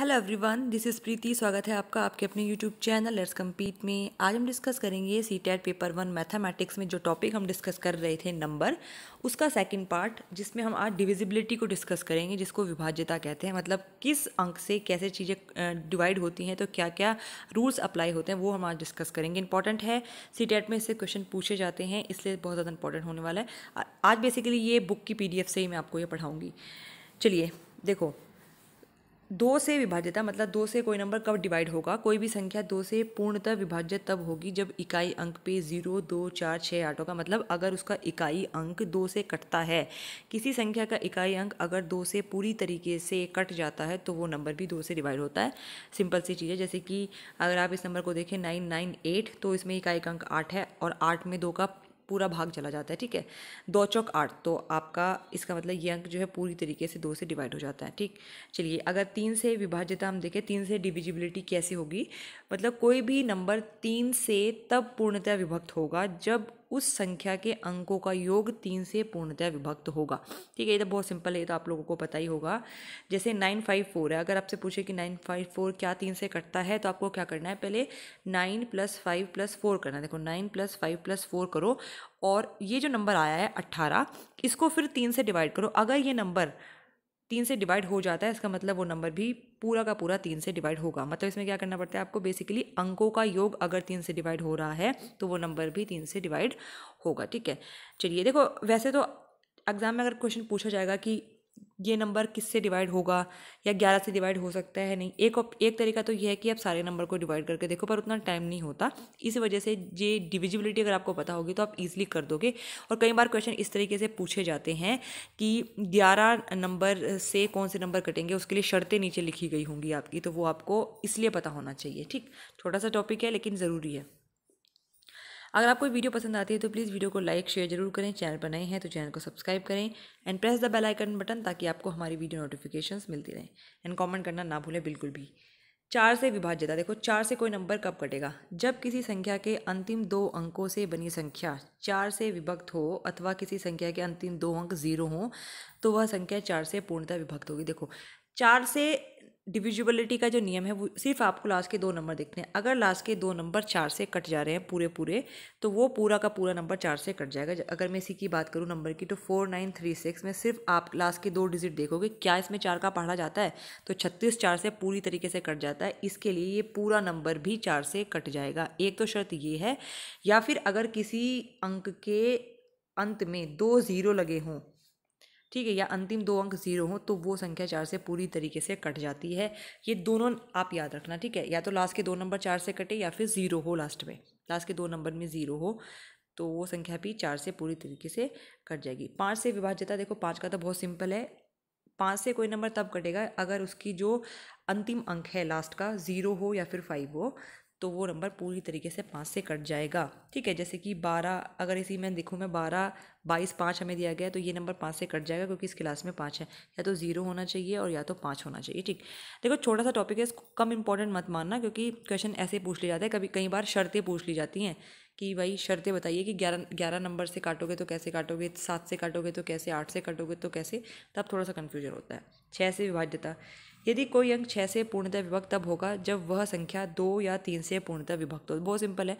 hello everyone this is Preeti स्वागत है आपका आपके अपने यूट्यूब चैनल लेट्स कम्पीट में आज हम डिस्कस करेंगे CTET paper one mathematics में जो टॉपिक हम डिस्कस कर रहे थे नंबर उसका सेकंड पार्ट जिसमें हम आज डिविजिबिलिटी को डिस्कस करेंगे जिसको विभाज्यता कहते हैं मतलब किस अंक से कैसे चीज़ें डिवाइड होती हैं तो क्या क्या रूल्स अप्लाई होते हैं वो हम आज डिस्कस करेंगे इंपॉर्टेंट है सी टैट में इससे क्वेश्चन पूछे जाते हैं इसलिए बहुत ज़्यादा इंपॉर्टेंट होने वाला है आज बेसिकली ये बुक की पी से ही मैं आपको ये पढ़ाऊँगी चलिए देखो दो से विभाज्यता मतलब दो से कोई नंबर कब डिवाइड होगा कोई भी संख्या दो से पूर्णतः विभाज्य तब होगी जब इकाई अंक पे जीरो दो चार छः आठ होगा मतलब अगर उसका इकाई अंक दो से कटता है किसी संख्या का इकाई अंक अगर दो से पूरी तरीके से कट जाता है तो वो नंबर भी दो से डिवाइड होता है सिंपल सी चीज़ है जैसे कि अगर आप इस नंबर को देखें नाइन नाइन एट तो इसमें इकाई अंक आठ है और आठ में दो का पूरा भाग चला जाता है ठीक है दो चौक आठ तो आपका इसका मतलब ये अंक जो है पूरी तरीके से दो से डिवाइड हो जाता है ठीक चलिए अगर तीन से विभाज्यता हम देखें तीन से डिविजिबिलिटी कैसे होगी मतलब कोई भी नंबर तीन से तब पूर्णतया विभक्त होगा जब उस संख्या के अंकों का योग तीन से पूर्णतः विभक्त होगा ठीक है ये तो बहुत सिंपल है ये तो आप लोगों को पता ही होगा जैसे नाइन फाइव फोर है अगर आपसे पूछे कि नाइन फाइव फोर क्या तीन से कटता है तो आपको क्या करना है पहले nine plus five plus four करना है देखो nine plus five plus four करो और ये जो नंबर आया है अट्ठारह इसको फिर तीन से डिवाइड करो अगर ये नंबर तीन से डिवाइड हो जाता है इसका मतलब वो नंबर भी पूरा का पूरा तीन से डिवाइड होगा मतलब इसमें क्या करना पड़ता है आपको बेसिकली अंकों का योग अगर तीन से डिवाइड हो रहा है तो वो नंबर भी तीन से डिवाइड होगा ठीक है चलिए देखो वैसे तो एग्ज़ाम में अगर क्वेश्चन पूछा जाएगा कि ये नंबर किससे डिवाइड होगा या ग्यारह से डिवाइड हो सकता है नहीं एक एक तरीका तो यह है कि आप सारे नंबर को डिवाइड करके देखो पर उतना टाइम नहीं होता इस वजह से ये डिविजिबिलिटी अगर आपको पता होगी तो आप इजीली कर दोगे और कई बार क्वेश्चन इस तरीके से पूछे जाते हैं कि ग्यारह नंबर से कौन से नंबर कटेंगे उसके लिए शर्तें नीचे लिखी गई होंगी आपकी तो वो आपको इसलिए पता होना चाहिए ठीक छोटा सा टॉपिक है लेकिन ज़रूरी है अगर आपको वीडियो पसंद आती है तो प्लीज़ वीडियो को लाइक शेयर जरूर करें चैनल पर नए हैं तो चैनल को सब्सक्राइब करें and press the bell icon button ताकि आपको हमारी वीडियो नोटिफिकेशन मिलती रहें एंड कॉमेंट करना ना भूलें बिल्कुल भी चार से विभाज्य था देखो चार से कोई नंबर कब कटेगा जब किसी संख्या के अंतिम दो अंकों से बनी संख्या चार से विभक्त हो अथवा किसी संख्या के अंतिम दो अंक जीरो हो तो वह संख्या चार से पूर्णतः विभक्त होगी देखो चार से डिविजिबिलिटी का जो नियम है वो सिर्फ आपको लास्ट के दो नंबर देखने हैं अगर लास्ट के दो नंबर चार से कट जा रहे हैं पूरे पूरे तो वो पूरा का पूरा नंबर चार से कट जाएगा अगर मैं इसी की बात करूँ नंबर की तो फोर नाइन थ्री सिक्स में सिर्फ आप लास्ट के दो डिजिट देखोगे क्या इसमें चार का पढ़ा जाता है तो छत्तीस चार से पूरी तरीके से कट जाता है इसके लिए ये पूरा नंबर भी चार से कट जाएगा एक तो शर्त ये है या फिर अगर किसी अंक के अंत में दो ज़ीरो लगे हों ठीक है या अंतिम दो अंक जीरो हो तो वो संख्या चार से पूरी तरीके से कट जाती है ये दोनों आप याद रखना ठीक है या तो लास्ट के दो नंबर चार से कटे या फिर ज़ीरो हो लास्ट में लास्ट के दो नंबर में ज़ीरो हो तो वो संख्या भी चार से पूरी तरीके से कट जाएगी पाँच से विभाज्यता देखो पाँच का तो बहुत सिंपल है पाँच से कोई नंबर तब कटेगा अगर उसकी जो अंतिम अंक है लास्ट का ज़ीरो हो या फिर फाइव हो तो वो नंबर पूरी तरीके से पाँच से कट जाएगा ठीक है जैसे कि बारह अगर इसी में देखूँ मैं बारह बाईस पाँच हमें दिया गया तो ये नंबर पाँच से कट जाएगा क्योंकि इस क्लास में पाँच है या तो ज़ीरो होना चाहिए और या तो पाँच होना चाहिए ठीक देखो छोटा सा टॉपिक है इसको कम इंपॉर्टेंट मत मानना क्योंकि क्वेश्चन ऐसे पूछ लिया जाते हैं कभी कई बार शर्तें पूछ ली जाती हैं कि भाई शर्तें बताइए कि ग्यारह ग्यारह नंबर से काटोगे तो कैसे काटोगे सात से काटोगे तो कैसे आठ से काटोगे तो कैसे तब थोड़ा सा कन्फ्यूजन होता है छः से विभाज्यता यदि कोई अंक छः से पूर्णतः विभक्त तब होगा जब वह संख्या दो या तीन से पूर्णतः विभक्त हो बहुत सिंपल है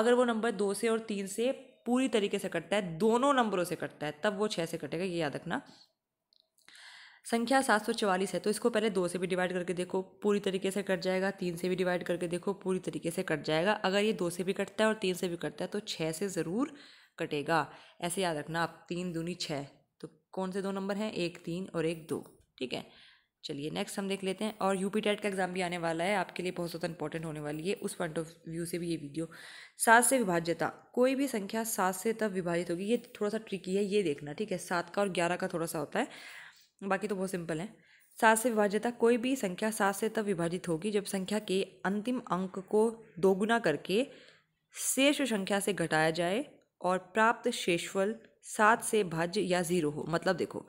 अगर वो नंबर दो से और तीन से पूरी तरीके से कटता है दोनों नंबरों से कटता है तब वो छः से कटेगा ये याद रखना संख्या सात सौ चवालीस है तो इसको पहले दो से भी डिवाइड करके देखो पूरी तरीके से कट जाएगा तीन से भी डिवाइड करके देखो पूरी तरीके से कट जाएगा अगर ये दो से भी कटता है और तीन से भी कटता है तो छः से ज़रूर कटेगा ऐसे याद रखना आप तीन दूनी छः तो कौन से दो नंबर हैं एक तीन और एक दो ठीक है चलिए नेक्स्ट हम देख लेते हैं और यूपी टेट का एग्जाम भी आने वाला है आपके लिए बहुत ज़्यादा इंपॉर्टेंट होने वाली है उस पॉइंट ऑफ व्यू से भी ये वीडियो सात से विभाज्यता कोई भी संख्या सात से तब विभाजित होगी ये थोड़ा सा ट्रिकी है ये देखना ठीक है सात का और ग्यारह का थोड़ा सा होता है बाकी तो बहुत सिंपल है सात से विभाज्यता कोई भी संख्या सात से तब विभाजित होगी जब संख्या के अंतिम अंक को दोगुना करके शेष संख्या से घटाया जाए और प्राप्त शेषफल सात से भाज्य या ज़ीरो हो मतलब देखो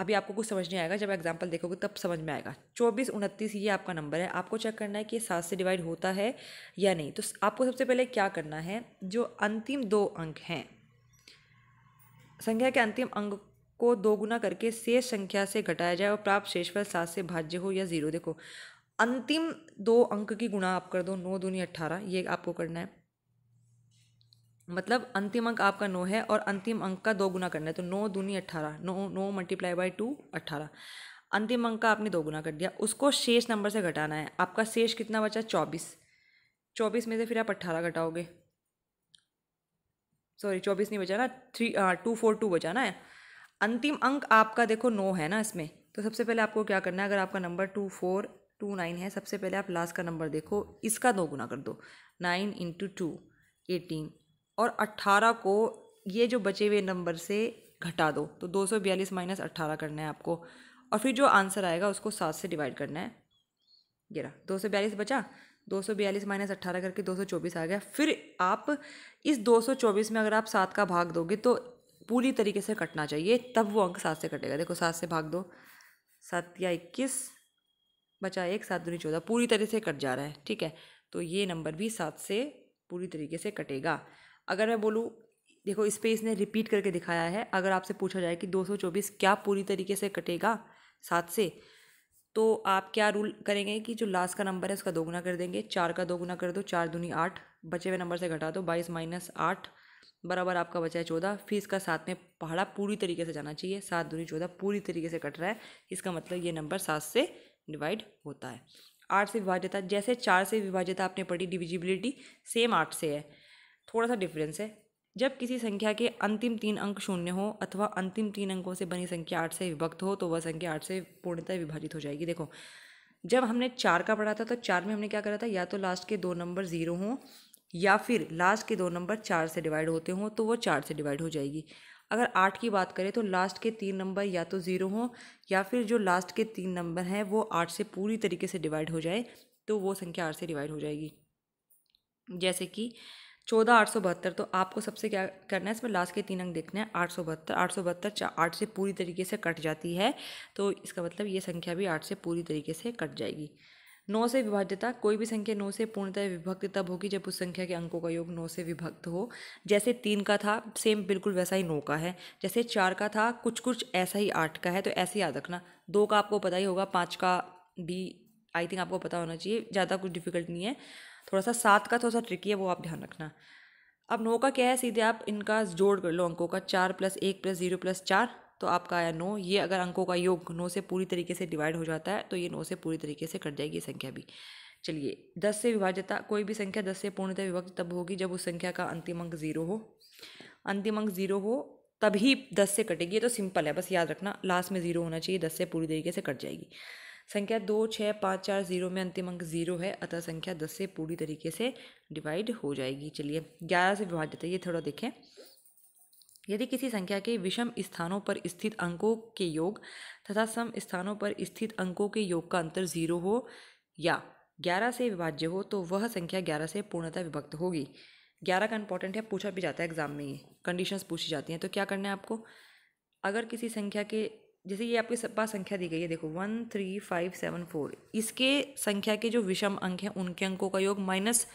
अभी आपको कुछ समझ नहीं आएगा जब एग्जाम्पल देखोगे तब समझ में आएगा चौबीस उनतीस ये आपका नंबर है आपको चेक करना है कि ये सात से डिवाइड होता है या नहीं तो आपको सबसे पहले क्या करना है जो अंतिम दो अंक हैं संख्या के अंतिम अंक को दो गुना करके शेष संख्या से घटाया जाए और प्राप्त शेषफल सात से भाज्य हो या ज़ीरो देखो अंतिम दो अंक की गुणा आप कर दो नौ दूनी अट्ठारह ये आपको करना है मतलब अंतिम अंक आपका नौ है और अंतिम अंक का दो गुना करना है तो नौ दूनी अट्ठारह नौ नौ मल्टीप्लाई बाई टू अट्ठारह अंतिम अंक का आपने दो गुना कर दिया उसको शेष नंबर से घटाना है आपका शेष कितना बचा चौबीस चौबीस में से फिर आप अट्ठारह घटाओगे सॉरी चौबीस नहीं बचाना थ्री टू फोर टू बचाना है अंतिम अंक आपका देखो नौ है ना इसमें तो सबसे पहले आपको क्या करना है अगर आपका number two four two nine है सबसे पहले आप लास्ट का नंबर देखो इसका दो गुना कर दो नाइन इंटू टू एटीन और अट्ठारह को ये जो बचे हुए नंबर से घटा दो तो दो सौ बयालीस माइनस अट्ठारह करना है आपको और फिर जो आंसर आएगा उसको सात से डिवाइड करना है ये रहा दो सौ बयालीस बचा दो सौ बयालीस माइनस अट्ठारह करके दो सौ चौबीस आ गया फिर आप इस दो सौ चौबीस में अगर आप सात का भाग दोगे तो पूरी तरीके से कटना चाहिए तब वो अंक सात से कटेगा देखो सात से भाग दो सात या इक्कीस बचा एक सात दूरी चौदह पूरी तरह से कट जा रहा है ठीक है तो ये नंबर भी सात से पूरी तरीके से कटेगा अगर मैं बोलूँ देखो इस पर इसने रिपीट करके दिखाया है अगर आपसे पूछा जाए कि 224 क्या पूरी तरीके से कटेगा सात से तो आप क्या रूल करेंगे कि जो लास्ट का नंबर है उसका दोगुना कर देंगे चार का दोगुना कर दो चार दूनी आठ बचे हुए नंबर से घटा दो बाईस माइनस आठ बराबर आपका बचा है चौदह फिर इसका साथ में पहाड़ा पूरी तरीके से जाना चाहिए सात दूनी चौदह पूरी तरीके से कट रहा है इसका मतलब ये नंबर सात से डिवाइड होता है आठ से विभाज्यता जैसे चार से विभाज्यता आपने पढ़ी डिविजिबिलिटी सेम आठ से है थोड़ा सा डिफरेंस है जब किसी संख्या के अंतिम तीन अंक शून्य हो अथवा अंतिम तीन अंकों से बनी संख्या आठ से विभक्त हो तो वह संख्या आठ से पूर्णतः विभाजित हो जाएगी देखो जब हमने चार का पढ़ा था तो चार में हमने क्या करा था या तो लास्ट के दो नंबर ज़ीरो हों या फिर लास्ट के दो नंबर चार से डिवाइड होते हों तो वो चार से डिवाइड हो जाएगी अगर आठ की बात करें तो लास्ट के तीन नंबर या तो ज़ीरो हों या फिर जो लास्ट के तीन नंबर हैं वो आठ से पूरी तरीके से डिवाइड हो जाए तो वो संख्या आठ से डिवाइड हो जाएगी जैसे कि चौदह आठ सौ बहत्तर तो आपको सबसे क्या करना है इसमें लास्ट के तीन अंक देखने हैं आठ सौ बहत्तर आठ सौ बहत्तर आठ से पूरी तरीके से कट जाती है तो इसका मतलब ये संख्या भी आठ से पूरी तरीके से कट जाएगी नौ से विभाज्यता कोई भी संख्या नौ से पूर्णतः विभक्त तब होगी जब उस संख्या के अंकों का योग नौ से विभक्त हो जैसे तीन का था सेम बिल्कुल वैसा ही नौ का है जैसे चार का था कुछ कुछ ऐसा ही आठ का है तो ऐसे याद रखना दो का आपको पता ही होगा पाँच का भी आई थिंक आपको पता होना चाहिए ज़्यादा कुछ डिफिकल्ट नहीं है थोड़ा सा सात का थोड़ा सा ट्रिकी है वो आप ध्यान रखना अब नौ का क्या है सीधे आप इनका जोड़ कर लो अंकों का चार प्लस एक प्लस जीरो प्लस चार तो आपका आया नौ ये अगर अंकों का योग नौ से पूरी तरीके से डिवाइड हो जाता है तो ये नौ से पूरी तरीके से कट जाएगी ये संख्या भी चलिए दस से विभाजता कोई भी संख्या दस से पूर्णतः विभक्त तब होगी जब उस संख्या का अंतिम अंक ज़ीरो हो अंतिम अंक ज़ीरो हो तभी दस से कटेगी ये तो सिंपल है बस याद रखना लास्ट में ज़ीरो होना चाहिए दस से पूरी तरीके से कट जाएगी संख्या दो छः पाँच चार जीरो में अंतिम अंक जीरो है अतः संख्या दस से पूरी तरीके से डिवाइड हो जाएगी चलिए ग्यारह से विभाजित है ये थोड़ा देखें यदि किसी संख्या के विषम स्थानों पर स्थित अंकों के योग तथा सम स्थानों पर स्थित अंकों के योग का अंतर जीरो हो या ग्यारह से विभाज्य हो तो वह संख्या ग्यारह से पूर्णतः विभक्त होगी ग्यारह का इंपॉर्टेंट है पूछा भी जाता है एग्जाम में ये कंडीशंस पूछी जाती हैं तो क्या करना है आपको अगर किसी संख्या के जैसे ये आपके पास संख्या दी गई है देखो one three five seven four इसके संख्या के जो विषम अंक हैं उनके अंकों का योग माइनस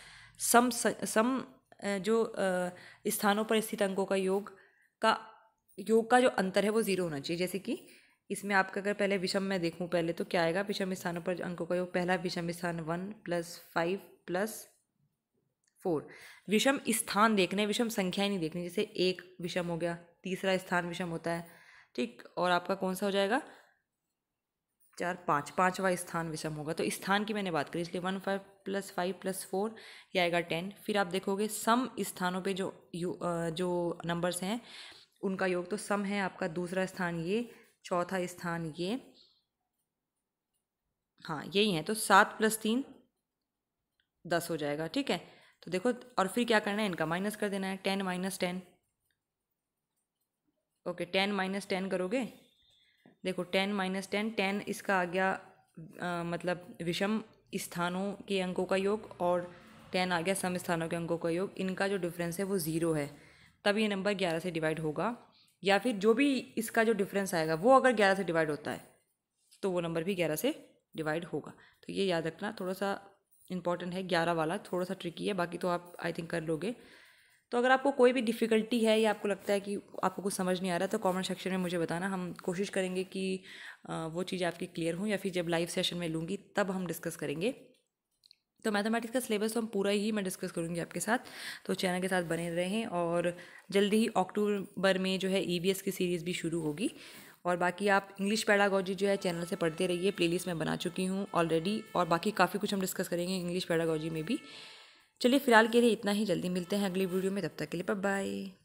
सम सम जो स्थानों पर स्थित अंकों का योग का योग का जो अंतर है वो ज़ीरो होना चाहिए जैसे कि इसमें आपका अगर पहले विषम में देखूं पहले तो क्या आएगा विषम स्थानों पर अंकों का योग पहला विषम स्थान one plus five plus four विषम स्थान देखने विषम संख्या ही नहीं देखनी जैसे एक विषम हो गया तीसरा स्थान विषम होता है ठीक और आपका कौन सा हो जाएगा चार पाँच पाँचवा स्थान विषम होगा तो स्थान की मैंने बात करी इसलिए one five plus five plus four ये आएगा टेन फिर आप देखोगे सम स्थानों पे जो यू जो नंबर्स हैं उनका योग तो सम है आपका दूसरा स्थान ये चौथा स्थान ये हाँ यही है तो सात प्लस तीन दस हो जाएगा ठीक है तो देखो और फिर क्या करना है इनका माइनस कर देना है ten minus ten okay ten minus ten करोगे देखो टेन माइनस टेन टेन इसका आ गया आ, मतलब विषम स्थानों के अंकों का योग और टेन आ गया सम स्थानों के अंकों का योग इनका जो डिफरेंस है वो ज़ीरो है तब ये नंबर ग्यारह से डिवाइड होगा या फिर जो भी इसका जो डिफरेंस आएगा वो अगर ग्यारह से डिवाइड होता है तो वो नंबर भी ग्यारह से डिवाइड होगा तो ये याद रखना थोड़ा सा इंपॉर्टेंट है ग्यारह वाला थोड़ा सा ट्रिकी है बाकी तो आप आई थिंक कर लोगे तो अगर आपको कोई भी डिफ़िकल्टी है या आपको लगता है कि आपको कुछ समझ नहीं आ रहा तो कमेंट सेक्शन में मुझे बताना हम कोशिश करेंगे कि वो चीज़ आपकी क्लियर हो या फिर जब लाइव सेशन में लूँगी तब हम डिस्कस करेंगे तो मैथमेटिक्स का सिलेबस तो हम पूरा ही मैं डिस्कस करूँगी आपके साथ तो चैनल के साथ बने रहें और जल्दी ही अक्टूबर में जो है ई e की सीरीज़ भी शुरू होगी और बाकी आप इंग्लिश पैडागोजी जो है चैनल से पढ़ते रहिए प्लेलिस्ट मैं बना चुकी हूँ ऑलरेडी और बाकी काफ़ी कुछ हम डिस्कस करेंगे इंग्लिश पैडागोजी में भी चलिए फिलहाल के लिए इतना ही जल्दी मिलते हैं अगली वीडियो में तब तक के लिए बाय